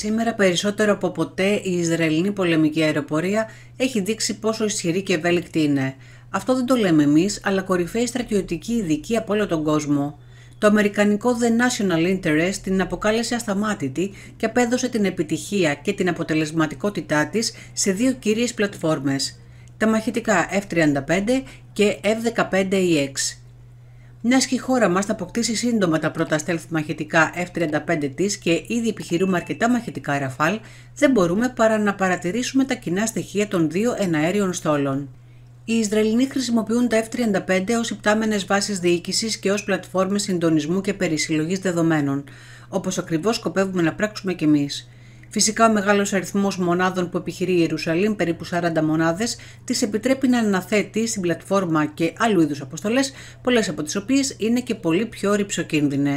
Σήμερα περισσότερο από ποτέ η Ισραηλινή πολεμική αεροπορία έχει δείξει πόσο ισχυρή και ευέλικτη είναι. Αυτό δεν το λέμε εμείς, αλλά κορυφαίοι στρατιωτικοί ειδικοί από όλο τον κόσμο. Το αμερικανικό The National Interest την αποκάλεσε ασταμάτητη και απέδωσε την επιτυχία και την αποτελεσματικότητά της σε δύο κύριες πλατφόρμες, τα μαχητικά F-35 και F-15EX. Μιας και η χώρα μας θα αποκτήσει σύντομα τα πρώτα stealth μαχητικά F-35 τη και ήδη επιχειρούμε αρκετά μαχητικά Ραφάλ, δεν μπορούμε παρά να παρατηρήσουμε τα κοινά στοιχεία των δύο εναέριων στόλων. Οι Ισραηλοί χρησιμοποιούν τα F-35 ως υπτάμενες βάσεις διοίκησης και ως πλατφόρμες συντονισμού και περισυλλογής δεδομένων, όπως ακριβώς σκοπεύουμε να πράξουμε κι εμείς. Φυσικά, ο μεγάλος αριθμός μονάδων που επιχειρεί η Ιερουσαλήμ, περίπου 40 μονάδε, τη επιτρέπει να αναθέτει στην πλατφόρμα και άλλου είδους αποστολές, πολλές από τις οποίες είναι και πολύ πιο ρηψοκίνδυνες.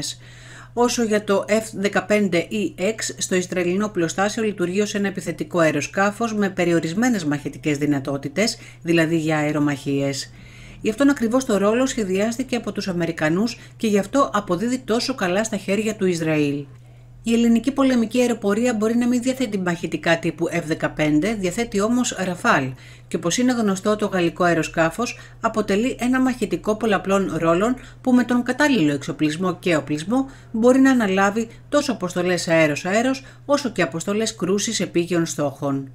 Όσο για το F-15EX, στο Ισραηλινό πλωστάσιο λειτουργεί ως ένα επιθετικό αεροσκάφος με περιορισμένες μαχητικές δυνατότητες, δηλαδή για αερομαχίες. Γι' αυτόν ακριβώς το ρόλο σχεδιάστηκε από τους Αμερικανούς και γι' αυτό αποδίδει τόσο καλά στα χέρια του Ισραήλ. Η ελληνική πολεμική αεροπορία μπορεί να μην διαθέτει μαχητικά τύπου F-15, διαθέτει όμως Ραφάλ και όπως είναι γνωστό το γαλλικό αεροσκάφος αποτελεί ένα μαχητικό πολλαπλών ρόλων που με τον κατάλληλο εξοπλισμό και οπλισμό μπορεί να αναλάβει τόσο αποστολές αέρος-αέρος όσο και αποστολές κρούσης επίγειων στόχων.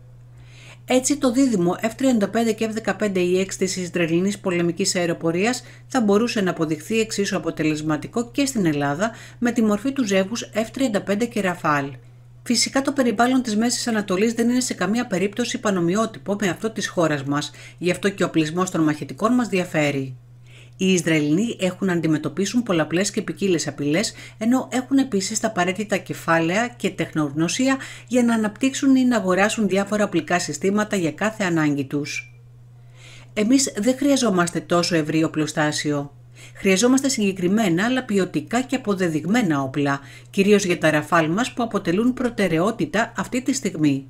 Έτσι, το δίδυμο F-35 και F-15EX της Ισραηλινής πολεμικής αεροπορίας θα μπορούσε να αποδειχθεί εξίσου αποτελεσματικό και στην Ελλάδα με τη μορφή του ζεύγους F-35 και Rafale. Φυσικά το περιβάλλον της Μέσης Ανατολής δεν είναι σε καμία περίπτωση πανομοιότυπο με αυτό της χώρας μας, γι' αυτό και ο πλεισμός των μαχητικών μας διαφέρει. Οι Ισραηλοί έχουν να αντιμετωπίσουν πολλαπλές και ποικίλες απειλές, ενώ έχουν επίσης τα απαραίτητα κεφάλαια και τεχνογνωσία για να αναπτύξουν ή να αγοράσουν διάφορα οπλικά συστήματα για κάθε ανάγκη τους. Εμείς δεν χρειαζόμαστε τόσο ευρύ οπλοστάσιο. Χρειαζόμαστε συγκεκριμένα αλλά ποιοτικά και αποδεδειγμένα όπλα, κυρίως για τα ραφάλ μας που αποτελούν προτεραιότητα αυτή τη στιγμή.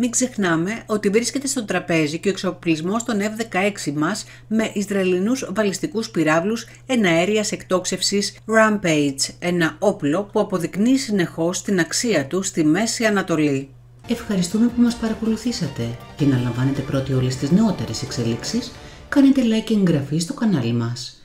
Μην ξεχνάμε ότι βρίσκεται στο τραπέζι και ο εξοπλισμός των F-16 μας με Ισραηλινούς βαλιστικούς πυράβλους εναέρεια εκτόξευσης Rampage, ένα όπλο που αποδεικνύει συνεχώς την αξία του στη Μέση Ανατολή. Ευχαριστούμε που μας παρακολουθήσατε και να λαμβάνετε πρώτοι όλες τις νεότερες εξελίξεις, κάνετε like και εγγραφή στο κανάλι μας.